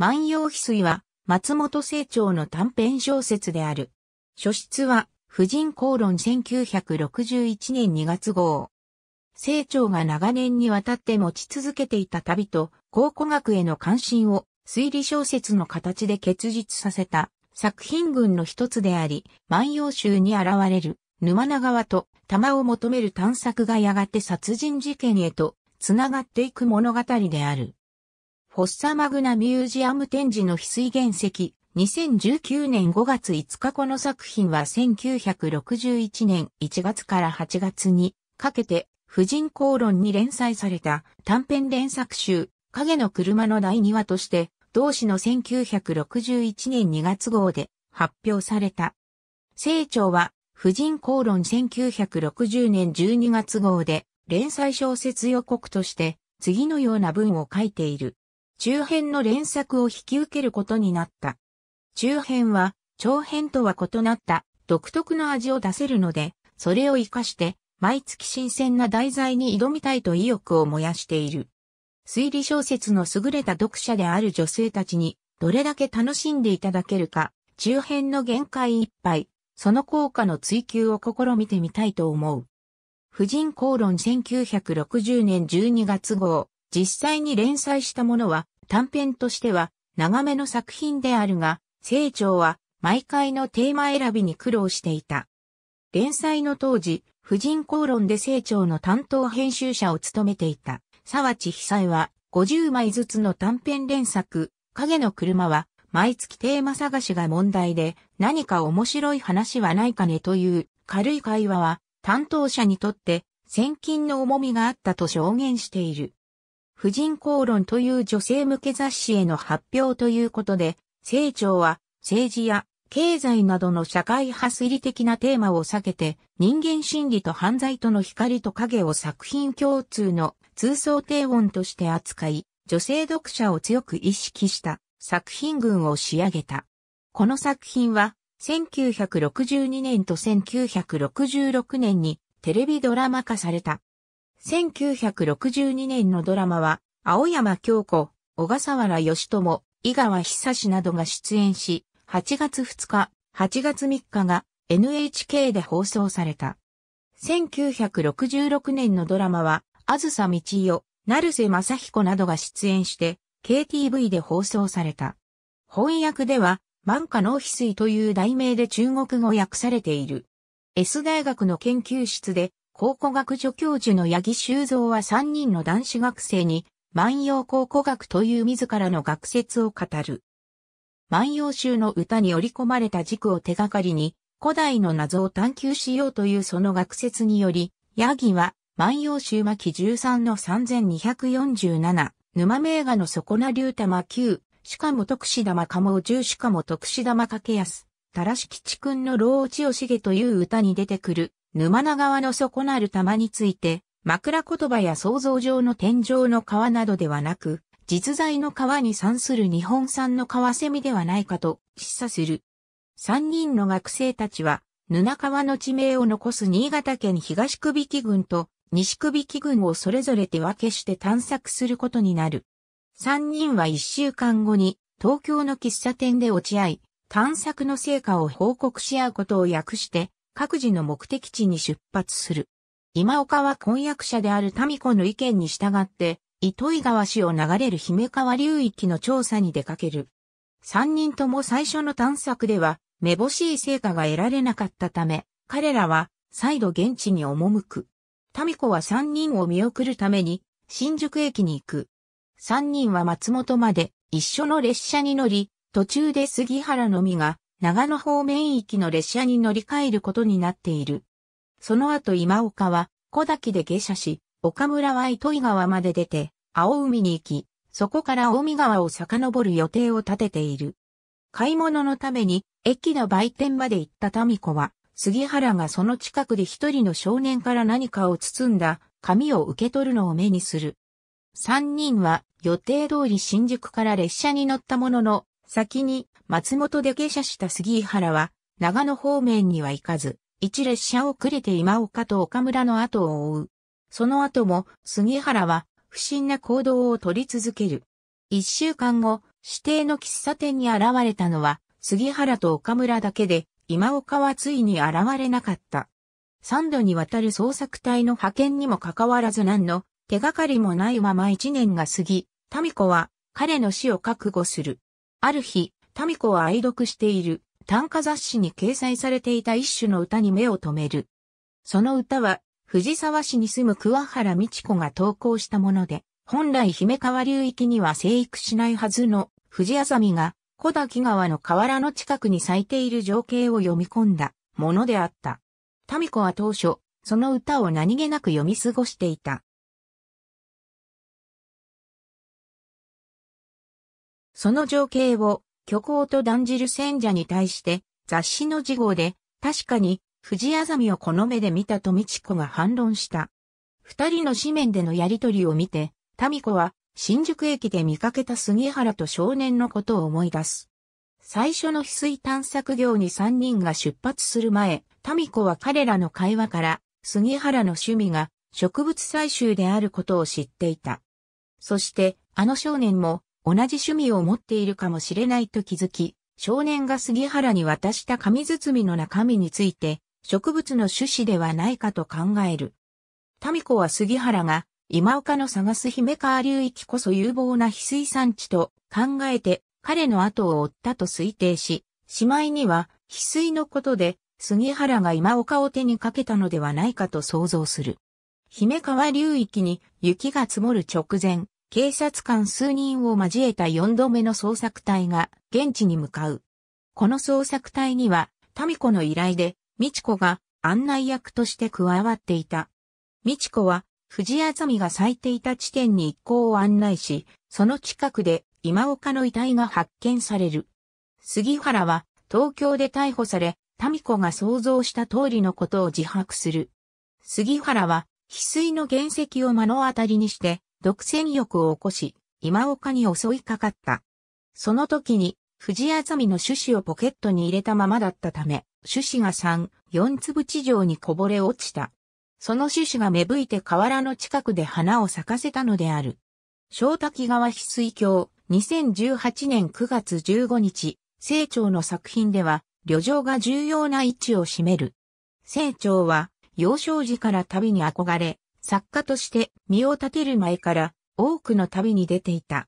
万葉翡翠は松本清張の短編小説である。書室は、婦人公論1961年2月号。清張が長年にわたって持ち続けていた旅と考古学への関心を推理小説の形で結実させた作品群の一つであり、万葉集に現れる沼名川と玉を求める探索がやがて殺人事件へと繋がっていく物語である。ホッサマグナミュージアム展示の翡翠原石。2019年5月5日この作品は1961年1月から8月にかけて、婦人公論に連載された短編連作集、影の車の第2話として、同志の1961年2月号で発表された。成長は、婦人公論1960年12月号で、連載小説予告として、次のような文を書いている。中編の連作を引き受けることになった。中編は、長編とは異なった独特の味を出せるので、それを活かして、毎月新鮮な題材に挑みたいと意欲を燃やしている。推理小説の優れた読者である女性たちに、どれだけ楽しんでいただけるか、中編の限界いっぱい、その効果の追求を試みてみたいと思う。婦人公論1960年12月号、実際に連載したものは短編としては長めの作品であるが、清張は毎回のテーマ選びに苦労していた。連載の当時、婦人公論で清張の担当編集者を務めていた沢地久災は50枚ずつの短編連作、影の車は毎月テーマ探しが問題で何か面白い話はないかねという軽い会話は担当者にとって千金の重みがあったと証言している。婦人公論という女性向け雑誌への発表ということで、清張は政治や経済などの社会派推理的なテーマを避けて、人間心理と犯罪との光と影を作品共通の通奏低音として扱い、女性読者を強く意識した作品群を仕上げた。この作品は、1962年と1966年にテレビドラマ化された。1962年のドラマは、青山京子、小笠原義友、井川久志などが出演し、8月2日、8月3日が NHK で放送された。1966年のドラマは、あずさみちよ、成瀬ひ彦などが出演して、KTV で放送された。翻訳では、万花の翡翠という題名で中国語訳されている。S 大学の研究室で考古学助教授の八木修造は3人の男子学生に、万葉考古学という自らの学説を語る。万葉集の歌に織り込まれた軸を手がかりに、古代の謎を探求しようというその学説により、八木は、万葉集巻13の3247、沼名画の底名竜玉9、しかも徳志玉鴨十10しかも徳志玉掛安、たらし吉君の老落ちをしげという歌に出てくる、沼名川の底なる玉について、枕言葉や想像上の天井の川などではなく、実在の川に産する日本産の川セミではないかと示唆する。三人の学生たちは、沼川の地名を残す新潟県東久引郡と西久引郡をそれぞれ手分けして探索することになる。三人は一週間後に東京の喫茶店で落ち合い、探索の成果を報告し合うことを訳して各自の目的地に出発する。今岡は婚約者である民子の意見に従って、糸井川市を流れる姫川流域の調査に出かける。三人とも最初の探索では、めぼしい成果が得られなかったため、彼らは再度現地に赴く。民子は三人を見送るために、新宿駅に行く。三人は松本まで一緒の列車に乗り、途中で杉原のみが長野方面域の列車に乗り換えることになっている。その後今岡は小滝で下車し、岡村は糸井川まで出て、青海に行き、そこから青海川を遡る予定を立てている。買い物のために駅の売店まで行った民子は、杉原がその近くで一人の少年から何かを包んだ紙を受け取るのを目にする。三人は予定通り新宿から列車に乗ったものの、先に松本で下車した杉原は、長野方面には行かず、一列車遅れて今岡と岡村の後を追う。その後も杉原は不審な行動を取り続ける。一週間後、指定の喫茶店に現れたのは杉原と岡村だけで、今岡はついに現れなかった。三度にわたる捜索隊の派遣にもかかわらず何の手がかりもないまま一年が過ぎ、民子は彼の死を覚悟する。ある日、民子は愛読している短歌雑誌に掲載されていた一種の歌に目を留める。その歌は、藤沢市に住む桑原美智子が投稿したもので、本来姫川流域には生育しないはずの藤あざみが小滝川の河原の近くに咲いている情景を読み込んだものであった。民子は当初、その歌を何気なく読み過ごしていた。その情景を虚構と断じる戦者に対して雑誌の事号で確かに藤あざみをこの目で見たとみ智子が反論した。二人の紙面でのやりとりを見て、民子は新宿駅で見かけた杉原と少年のことを思い出す。最初の翡翠探索業に三人が出発する前、民子は彼らの会話から杉原の趣味が植物採集であることを知っていた。そして、あの少年も同じ趣味を持っているかもしれないと気づき、少年が杉原に渡した紙包みの中身について、植物の種子ではないかと考える。民子は杉原が、今岡の探す姫川流域こそ有望な翡翠産地と考えて、彼の後を追ったと推定し、しまいには、翡翠のことで、杉原が今岡を手にかけたのではないかと想像する。姫川流域に雪が積もる直前、警察官数人を交えた4度目の捜索隊が現地に向かう。この捜索隊には、民子の依頼で、美智子が案内役として加わっていた。美智子は、藤あざみが咲いていた地点に一行を案内し、その近くで今岡の遺体が発見される。杉原は東京で逮捕され、民子が想像した通りのことを自白する。杉原は翡翠の原石を目の当たりにして、独占欲を起こし、今岡に襲いかかった。その時に、藤あざみの種子をポケットに入れたままだったため、種子が3、4粒地上にこぼれ落ちた。その種子が芽吹いて河原の近くで花を咲かせたのである。小滝川翡翠橋、2018年9月15日、清張の作品では、旅情が重要な位置を占める。清張は、幼少時から旅に憧れ、作家として身を立てる前から多くの旅に出ていた。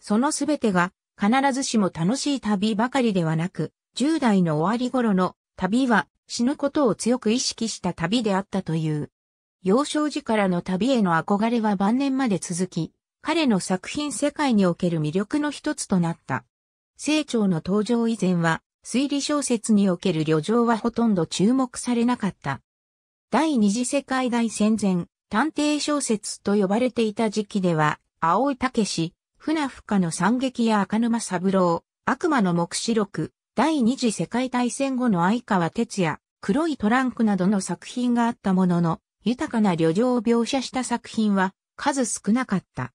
そのすべてが必ずしも楽しい旅ばかりではなく、10代の終わり頃の旅は死ぬことを強く意識した旅であったという。幼少時からの旅への憧れは晩年まで続き、彼の作品世界における魅力の一つとなった。清長の登場以前は、推理小説における旅情はほとんど注目されなかった。第二次世界大戦前、探偵小説と呼ばれていた時期では、青井武船深の惨劇や赤沼三郎、悪魔の目視録、第二次世界大戦後の相川哲也、黒いトランクなどの作品があったものの、豊かな旅情を描写した作品は数少なかった。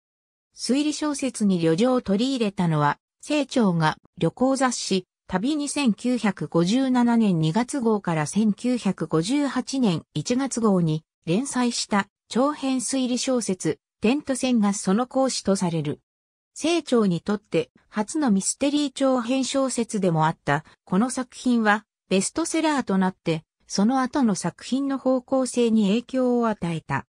推理小説に旅情を取り入れたのは、清張が旅行雑誌、旅2957年2月号から1958年1月号に連載した長編推理小説、テント戦がその講師とされる。清張にとって初のミステリー長編小説でもあったこの作品はベストセラーとなってその後の作品の方向性に影響を与えた。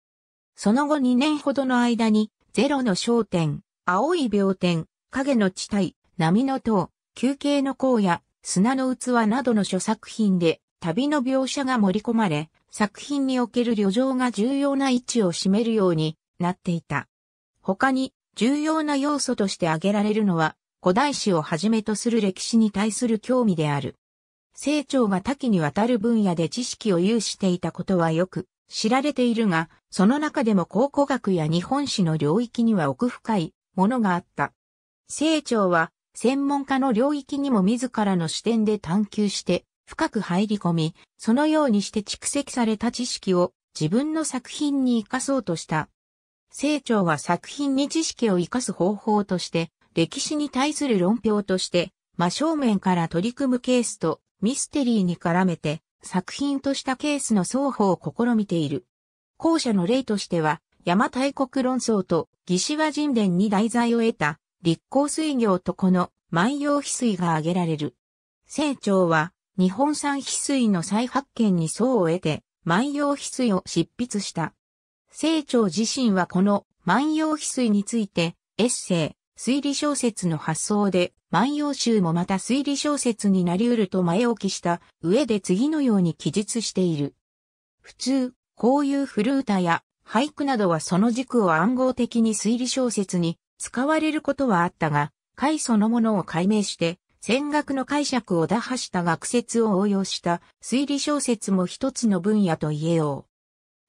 その後2年ほどの間にゼロの焦点、青い病点、影の地帯、波の塔、休憩の荒野、砂の器などの諸作品で旅の描写が盛り込まれ、作品における旅情が重要な位置を占めるようになっていた。他に重要な要素として挙げられるのは、古代史をはじめとする歴史に対する興味である。清張が多岐にわたる分野で知識を有していたことはよく知られているが、その中でも考古学や日本史の領域には奥深いものがあった。清張は専門家の領域にも自らの視点で探求して、深く入り込み、そのようにして蓄積された知識を自分の作品に活かそうとした。清張は作品に知識を活かす方法として、歴史に対する論評として、真正面から取り組むケースとミステリーに絡めて作品としたケースの双方を試みている。後者の例としては、邪馬台国論争と義士和人伝に題材を得た立候水業とこの万葉翡翠が挙げられる。清張は日本産翡翠の再発見に層を得て万葉翡翠を執筆した。清張自身はこの万葉翡翠についてエッセイ、推理小説の発想で万葉集もまた推理小説になり得ると前置きした上で次のように記述している。普通、こういう古歌や俳句などはその軸を暗号的に推理小説に使われることはあったが、解そのものを解明して、戦学の解釈を打破した学説を応用した推理小説も一つの分野と言えよう。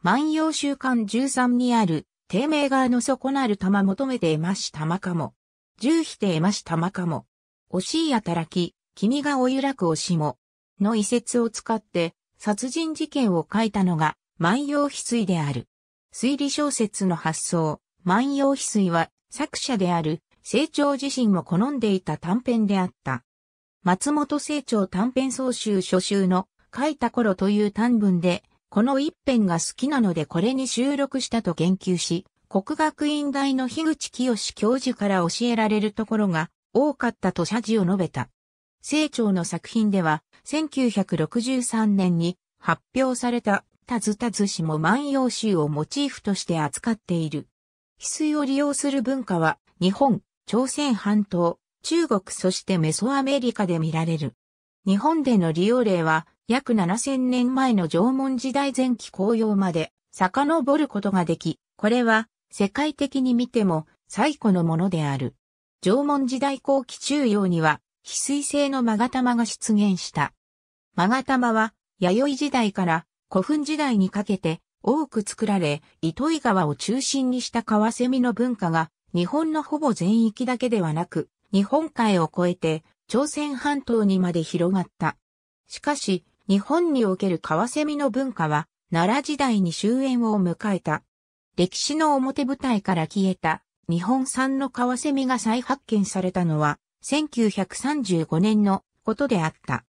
万葉週刊13にある、低名側の底なる玉求めて得ましたかも。重否て得ましたかも。惜しい働き、君がおゆらく惜しも。の遺説を使って、殺人事件を書いたのが、万葉翡翠である。推理小説の発想、万葉翡翠は、作者である、清張自身も好んでいた短編であった。松本清張短編総集初集の書いた頃という短文で、この一編が好きなのでこれに収録したと言及し、国学院大の樋口清教授から教えられるところが多かったと謝辞を述べた。清張の作品では、1963年に発表された、たずたずしも万葉集をモチーフとして扱っている。翡翠を利用する文化は、日本、朝鮮半島、中国そしてメソアメリカで見られる。日本での利用例は、約7000年前の縄文時代前期紅葉まで遡ることができ、これは世界的に見ても最古のものである。縄文時代後期中央には、翡翠製のマガタマが出現した。マガタマは、弥生時代から古墳時代にかけて多く作られ、糸魚川を中心にした川瀬セミの文化が、日本のほぼ全域だけではなく、日本海を越えて、朝鮮半島にまで広がった。しかし、日本における川瀬セミの文化は、奈良時代に終焉を迎えた。歴史の表舞台から消えた日本産の川瀬セミが再発見されたのは1935年のことであった。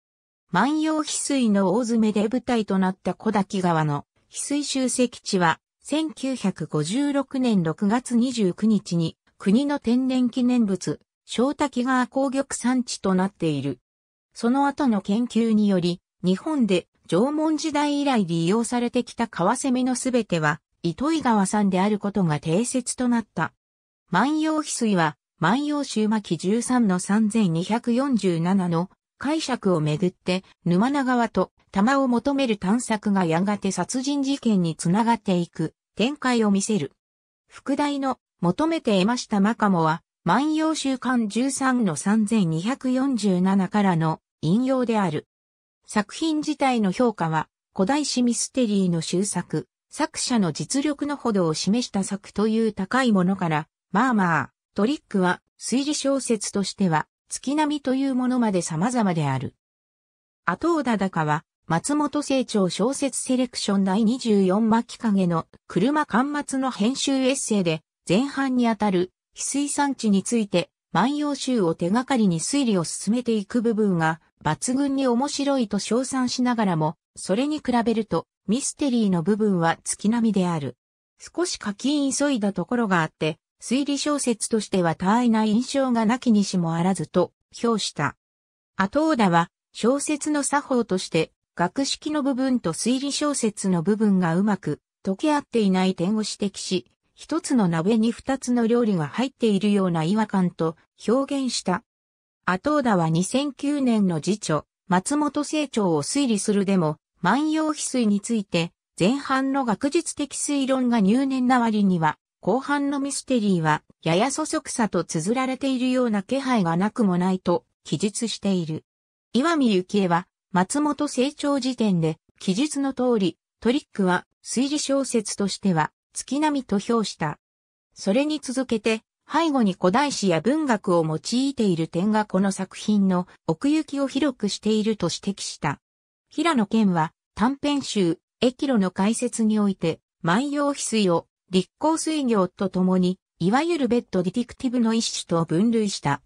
万葉翡翠の大詰めで舞台となった小滝川の翡翠集積地は、1956年6月29日に、国の天然記念物、小滝川鉱玉産地となっている。その後の研究により、日本で縄文時代以来利用されてきた川攻めのすべては、糸井川んであることが定説となった。万葉翡翠は、万葉集巻13の3247の解釈をめぐって、沼名川と玉を求める探索がやがて殺人事件につながっていく展開を見せる。副題の求めて得ましたマカモは、万葉週刊13の3247からの引用である。作品自体の評価は、古代史ミステリーの終作、作者の実力のほどを示した作という高いものから、まあまあ、トリックは推理小説としては、月並みというものまで様々である。後尾忠かは、松本清張小説セレクション第24巻影の車巻末の編集エッセイで前半にあたる翡翠産地について万葉集を手がかりに推理を進めていく部分が抜群に面白いと称賛しながらも、それに比べるとミステリーの部分は月並みである。少し書き急いだところがあって、推理小説としては大愛な印象がなきにしもあらずと評した。後尾田は小説の作法として学識の部分と推理小説の部分がうまく溶け合っていない点を指摘し、一つの鍋に二つの料理が入っているような違和感と表現した。後田は2009年の辞書、松本清張を推理するでも、万葉翡翠について、前半の学術的推論が入念な割には、後半のミステリーは、ややそそくさと綴られているような気配がなくもないと、記述している。岩見幸恵は、松本成長時点で、記述の通り、トリックは推理小説としては月並みと評した。それに続けて、背後に古代史や文学を用いている点がこの作品の奥行きを広くしていると指摘した。平野健は短編集、エキロの解説において、万葉翡翠を立候水業とともに、いわゆるベッドディティクティブの一種と分類した。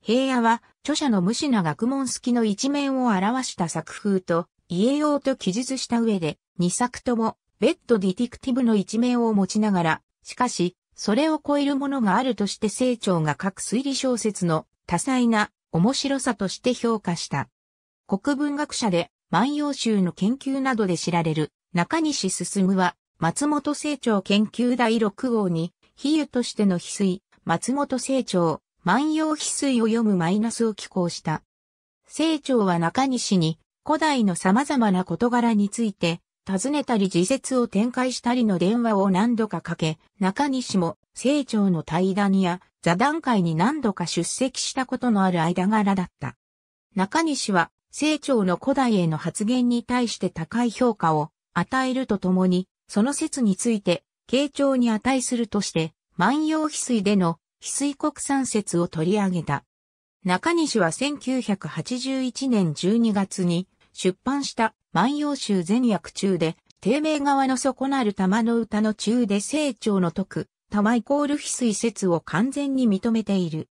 平野は著者の無視な学問好きの一面を表した作風と、言えようと記述した上で、2作とも、ベッドディティクティブの一面を持ちながら、しかし、それを超えるものがあるとして成長が各推理小説の多彩な面白さとして評価した。国文学者で万葉集の研究などで知られる中西進は松本成長研究第6号に比喩としての翡翠、松本成長、万葉翡翠を読むマイナスを寄稿した。清張は中西に古代の様々な事柄について、尋ねたり自説を展開したりの電話を何度かかけ、中西も清張の対談や座談会に何度か出席したことのある間柄だった。中西は清張の古代への発言に対して高い評価を与えるとともに、その説について、傾聴に値するとして、万葉翡翠での翡翠国産説を取り上げた。中西は1981年12月に出版した万葉集全訳中で、低迷側の底なる玉の歌の中で成長の徳、玉イコール翡翠説を完全に認めている。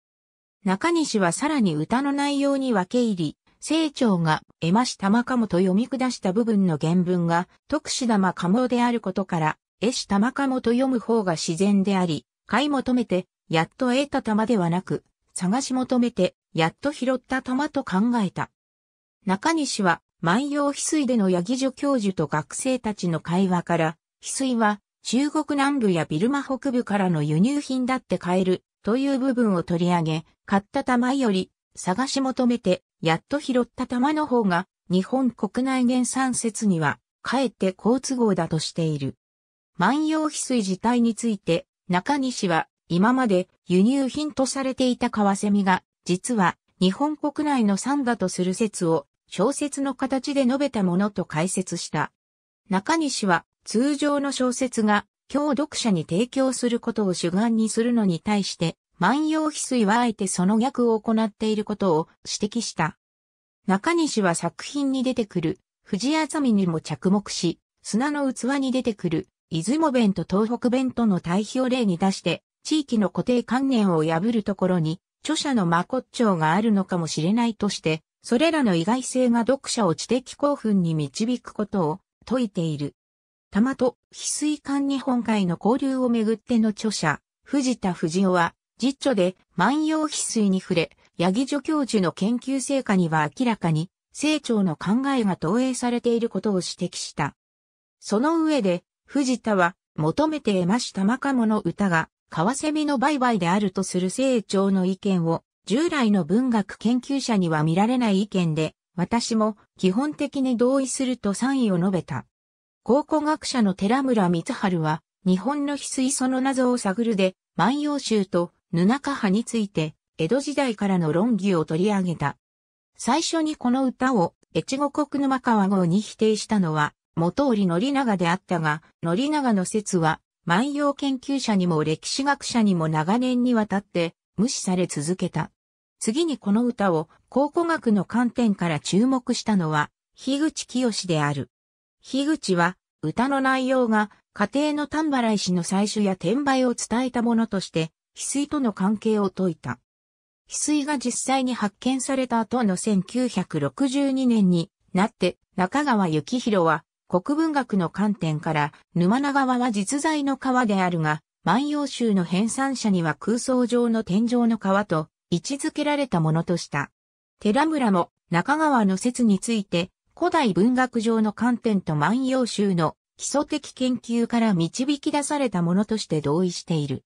中西はさらに歌の内容に分け入り、成長が絵まし玉かもと読み下した部分の原文が特殊玉かもであることから、絵師玉かもと読む方が自然であり、買い求めてやっと得た玉ではなく、探し求めて、やっと拾った玉と考えた。中西は、万葉翡翠での八木助教授と学生たちの会話から、翡翠は中国南部やビルマ北部からの輸入品だって買えるという部分を取り上げ、買った玉より探し求めてやっと拾った玉の方が日本国内原産説にはかえって好都合だとしている。万葉翡翠自体について中西は今まで輸入品とされていたカワセミが、実は日本国内の産だとする説を小説の形で述べたものと解説した。中西は通常の小説が今日読者に提供することを主眼にするのに対して、万葉翡翠はあえてその逆を行っていることを指摘した。中西は作品に出てくる藤あざみにも着目し、砂の器に出てくる出雲弁と東北弁との対比を例に出して、地域の固定観念を破るところに、著者の真骨頂があるのかもしれないとして、それらの意外性が読者を知的興奮に導くことを説いている。玉と翡翠館日本海の交流をめぐっての著者、藤田藤雄は、実著で万葉翡翠に触れ、八木助教授の研究成果には明らかに、成長の考えが投影されていることを指摘した。その上で、藤田は、求めて得ましたもの歌が、カワセミの売買であるとする成長の意見を、従来の文学研究者には見られない意見で、私も基本的に同意すると賛意を述べた。考古学者の寺村光春は、日本の翡翠その謎を探るで、万葉集と布中派について、江戸時代からの論議を取り上げた。最初にこの歌を、越後国沼川号に否定したのは、元織宣長であったが、宣長の説は、万葉研究者にも歴史学者にも長年にわたって無視され続けた。次にこの歌を考古学の観点から注目したのは、樋口清である。樋口は、歌の内容が家庭の丹原石の採取や転売を伝えたものとして、翡翠との関係を説いた。翡翠が実際に発見された後の1962年になって中川幸宏は国文学の観点から、沼名川は実在の川であるが、万葉集の編纂者には空想上の天井の川と位置づけられたものとした。寺村も中川の説について、古代文学上の観点と万葉集の基礎的研究から導き出されたものとして同意している。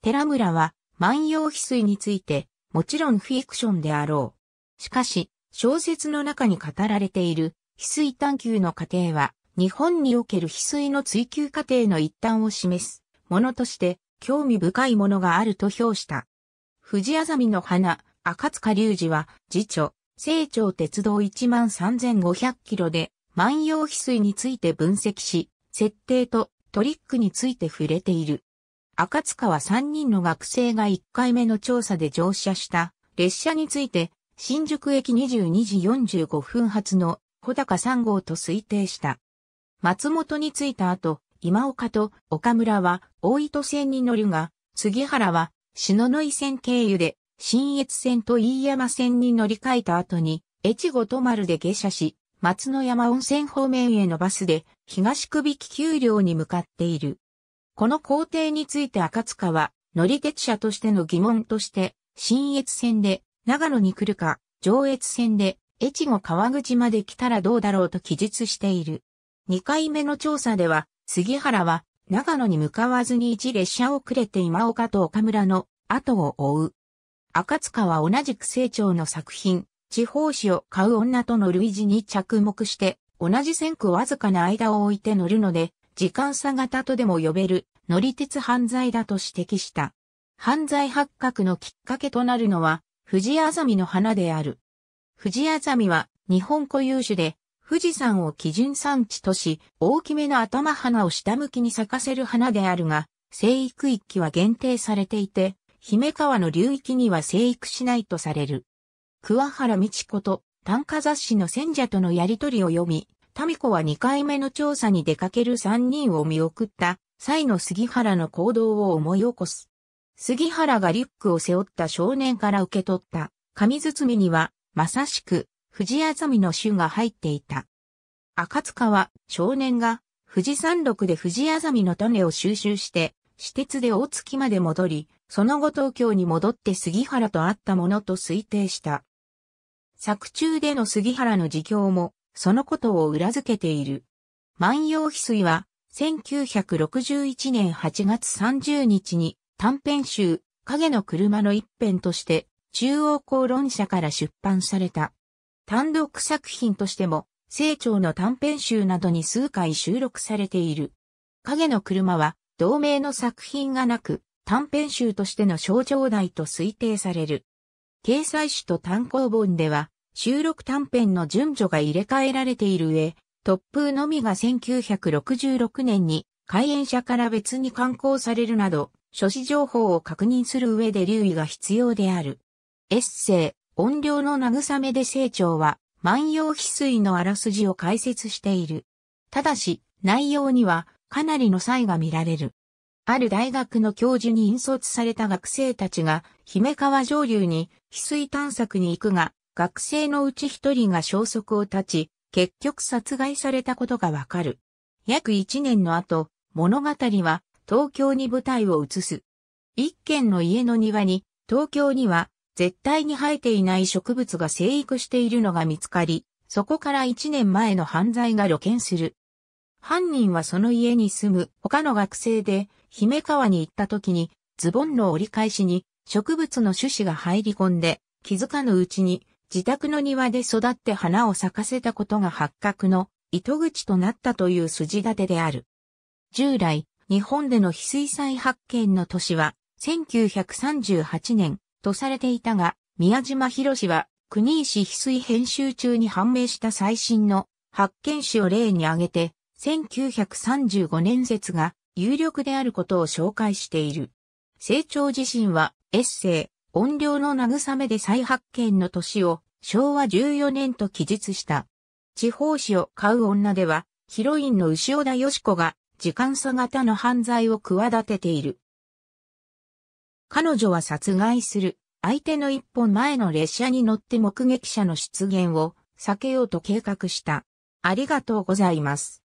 寺村は万葉翡翠について、もちろんフィクションであろう。しかし、小説の中に語られている翡翠探求の過程は、日本における翡翠の追求過程の一端を示すものとして、興味深いものがあると評した。藤あざみの花、赤塚隆二は、次長、成長鉄道13500キロで、万葉翡翠について分析し、設定とトリックについて触れている。赤塚は3人の学生が1回目の調査で乗車した列車について、新宿駅22時45分発の穂高3号と推定した。松本に着いた後、今岡と岡村は大糸線に乗るが、杉原は篠ノ井線経由で新越線と飯山線に乗り換えた後に、越後と丸で下車し、松の山温泉方面へのバスで東首木丘陵に向かっている。この工程について赤塚は乗り鉄車としての疑問として、新越線で長野に来るか、上越線で越後川口まで来たらどうだろうと記述している。2回目の調査では、杉原は長野に向かわずに一列車遅れて今岡と岡村の後を追う。赤塚は同じく成長の作品、地方紙を買う女との類似に着目して、同じ線区わずかな間を置いて乗るので、時間差型とでも呼べる乗り鉄犯罪だと指摘した。犯罪発覚のきっかけとなるのは、藤あざみの花である。藤あざみは日本固有種で富士山を基準産地とし、大きめの頭花を下向きに咲かせる花であるが、生育域は限定されていて、姫川の流域には生育しないとされる。桑原美智子と短歌雑誌の選者とのやりとりを読み、民子は2回目の調査に出かける3人を見送った際の杉原の行動を思い起こす。杉原がリュックを背負った少年から受け取った紙包みにはまさしく、藤あざみの種が入っていた。赤塚は、少年が、富士山麓で藤あざみの種を収集して、私鉄で大月まで戻り、その後東京に戻って杉原と会ったものと推定した。作中での杉原の自供も、そのことを裏付けている。万葉翡翠は、1961年8月30日に短編集、影の車の一編として中央公論社から出版された。単独作品としても、清張の短編集などに数回収録されている。影の車は、同名の作品がなく、短編集としての象徴題と推定される。掲載誌と単行本では、収録短編の順序が入れ替えられている上、突風のみが1966年に、開園者から別に刊行されるなど、諸事情報を確認する上で留意が必要である。エッセイ、音量の慰めで成長は、万葉翡翠のあらすじを解説している。ただし、内容には、かなりの差異が見られる。ある大学の教授に引率された学生たちが、姫川上流に翡翠探索に行くが、学生のうち一人が消息を絶ち、結局殺害されたことがわかる。約一年の後、物語は東京に舞台を移す。一軒の家の庭に、東京には絶対に生えていない植物が生育しているのが見つかり、そこから1年前の犯罪が露見する。犯人はその家に住む他の学生で、姫川に行った時に、ズボンの折り返しに植物の種子が入り込んで、気づかぬうちに自宅の庭で育って花を咲かせたことが発覚の糸口となったという筋立てである。従来、日本での非水災発見の年は1938年とされていたが、宮島博士は、国石翡翠編集中に判明した最新の発見史を例に挙げて、1935年説が有力であることを紹介している。成長自身は、エッセイ、音量の慰めで再発見の年を昭和14年と記述した。地方紙を買う女では、ヒロインの牛尾田よし子が時間差型の犯罪を企てている。彼女は殺害する、相手の一本前の列車に乗って目撃者の出現を避けようと計画した。ありがとうございます。